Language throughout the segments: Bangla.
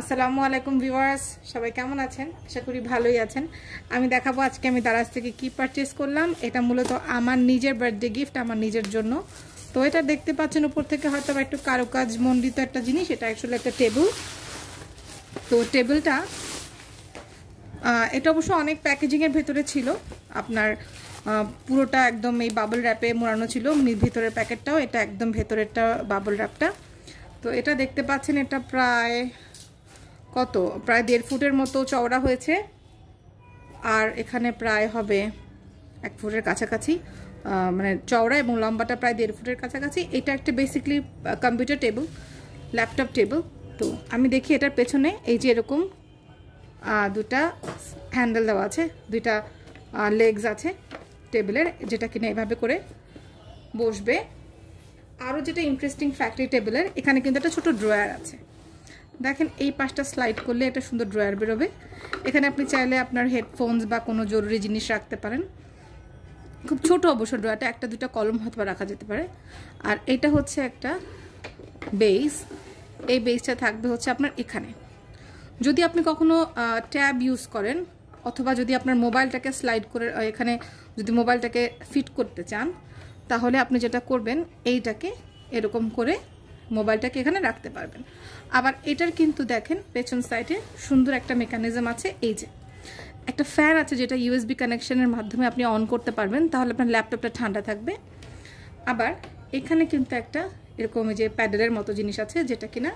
আসসালামু আলাইকুম ভিওয়ার্স সবাই কেমন আছেন আশা করি ভালোই আছেন আমি দেখাবো আজকে আমি দারাজ থেকে কি পারচেস করলাম এটা মূলত আমার নিজের বার্থডে গিফট আমার নিজের জন্য তো এটা দেখতে পাচ্ছেন উপর থেকে হয়তো একটু কারুকাজ মন্ডিত একটা জিনিস এটা অ্যাকচুয়ালি একটা টেবিল তো টেবিলটা এটা অবশ্য অনেক প্যাকেজিংয়ের ভেতরে ছিল আপনার পুরোটা একদম এই বাবল র্যাপে মোড়ানো ছিল ভিতরের প্যাকেটটাও এটা একদম ভেতরেরটা বাবল র্যাপটা তো এটা দেখতে পাচ্ছেন এটা প্রায় কত প্রায় দেড় ফুটের মতো চওড়া হয়েছে আর এখানে প্রায় হবে এক ফুটের কাছাকাছি মানে চওড়া এবং লম্বাটা প্রায় দেড় ফুটের কাছাকাছি এটা একটা basically computer table laptop table তো আমি দেখি এটার পেছনে এই যে এরকম দুটা হ্যান্ডেল দেওয়া আছে দুইটা লেগস আছে টেবিলের যেটা কিনা এভাবে করে বসবে আরও যেটা ইন্টারেস্টিং ফ্যাক্টরি টেবিলের এখানে কিন্তু একটা ছোটো ড্রয়ার আছে দেখেন এই পাশটা স্লাইড করলে একটা সুন্দর ড্রয়ার বেরোবে এখানে আপনি চাইলে আপনার হেডফোনস বা কোনো জরুরি জিনিস রাখতে পারেন খুব ছোট অবশ্য ড্রয়ারটা একটা দুটা কলম হয়তো রাখা যেতে পারে আর এটা হচ্ছে একটা বেস এই বেসটা থাকবে হচ্ছে আপনার এখানে যদি আপনি কখনো ট্যাব ইউজ করেন অথবা যদি আপনার মোবাইলটাকে স্লাইড করে এখানে যদি মোবাইলটাকে ফিট করতে চান তাহলে আপনি যেটা করবেন এইটাকে এরকম করে মোবাইলটাকে এখানে রাখতে পারবেন আবার এটার কিন্তু দেখেন পেছন সাইডে সুন্দর একটা মেকানিজম আছে এই যে একটা ফ্যান আছে যেটা ইউএসবি কানেকশনের মাধ্যমে আপনি অন করতে পারবেন তাহলে আপনার ল্যাপটপটা ঠান্ডা থাকবে আবার এখানে কিন্তু একটা এরকম যে প্যাডেলের মতো জিনিস আছে যেটা কিনা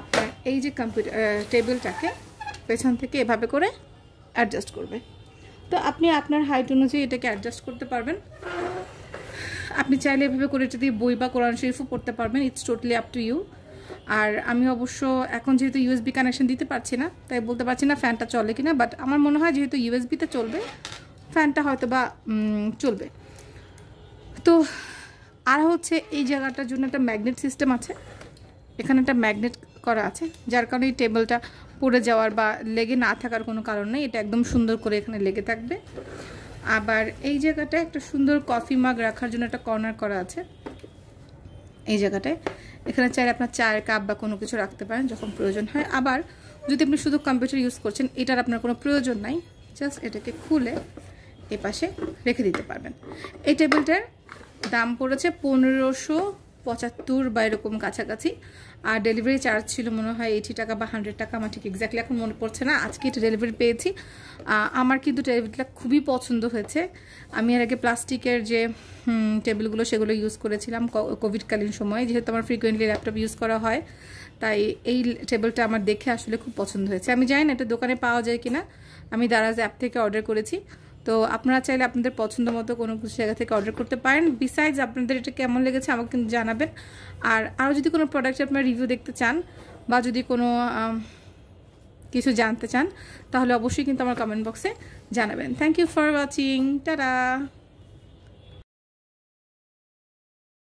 আপনার এই যে কম্পিউটার টেবিলটাকে পেছন থেকে এভাবে করে অ্যাডজাস্ট করবে তো আপনি আপনার হাইট অনুযায়ী এটাকে অ্যাডজাস্ট করতে পারবেন আপনি চাইলে এভাবে করে যদি বই বা কোরআন শরীফও পড়তে পারবেন it's totally up to you আর আমি অবশ্য এখন যেহেতু ইউএসবি কানেকশন দিতে পারছি না তাই বলতে পারছি না ফ্যানটা চলে কিনা বাট আমার মনে হয় যেহেতু ইউএসবিতে চলবে ফ্যানটা হয়তো বা চলবে তো আর হচ্ছে এই জায়গাটার জন্য একটা ম্যাগনেট সিস্টেম আছে এখানে একটা ম্যাগনেট করা আছে যার কারণে এই টেবিলটা পড়ে যাওয়ার বা লেগে না থাকার কোনো কারণ নেই এটা একদম সুন্দর করে এখানে লেগে থাকবে আবার এই জায়গাটায় একটা সুন্দর কফি মাগ রাখার জন্য একটা কর্নার করা আছে এই জায়গাটায় এখানে চাইলে আপনার চায়ের কাপ বা কোনো কিছু রাখতে পারেন যখন প্রয়োজন হয় আবার যদি আপনি শুধু কম্পিউটার ইউজ করছেন এটার আপনার কোনো প্রয়োজন নাই জাস্ট এটাকে খুলে এ পাশে রেখে দিতে পারবেন এই টেবিলটার দাম পড়েছে পনেরোশো পঁচাত্তর বা এরকম কাছাকাছি আর ডেলিভারি চার্জ ছিল মনে হয় এইটি টাকা বা হান্ড্রেড টাকা আমার ঠিক এক্স্যাক্টলি এখন মনে পড়ছে না আজকে এটা ডেলিভারি পেয়েছি আমার কিন্তু টেবিলটা খুবই পছন্দ হয়েছে আমি এর আগে প্লাস্টিকের যে টেবিলগুলো সেগুলো ইউজ করেছিলাম কোভিডকালীন সময় যেহেতু আমার ফ্রিকুয়েন্টলি ল্যাপটপ ইউজ করা হয় তাই এই টেবিলটা আমার দেখে আসলে খুব পছন্দ হয়েছে আমি জানি না এটা দোকানে পাওয়া যায় কিনা আমি দারাজ অ্যাপ থেকে অর্ডার করেছি তো আপনারা চাইলে আপনাদের পছন্দ মতো কোনো কিছু জায়গা থেকে অর্ডার করতে পারেন বিসাইজ আপনাদের এটা কেমন লেগেছে আমাকে কিন্তু জানাবেন আর আরও যদি কোনো প্রোডাক্ট আপনারা রিভিউ দেখতে চান বা যদি কোনো কিছু জানতে চান তাহলে অবশ্যই কিন্তু আমার কমেন্ট বক্সে জানাবেন thank you for watching tata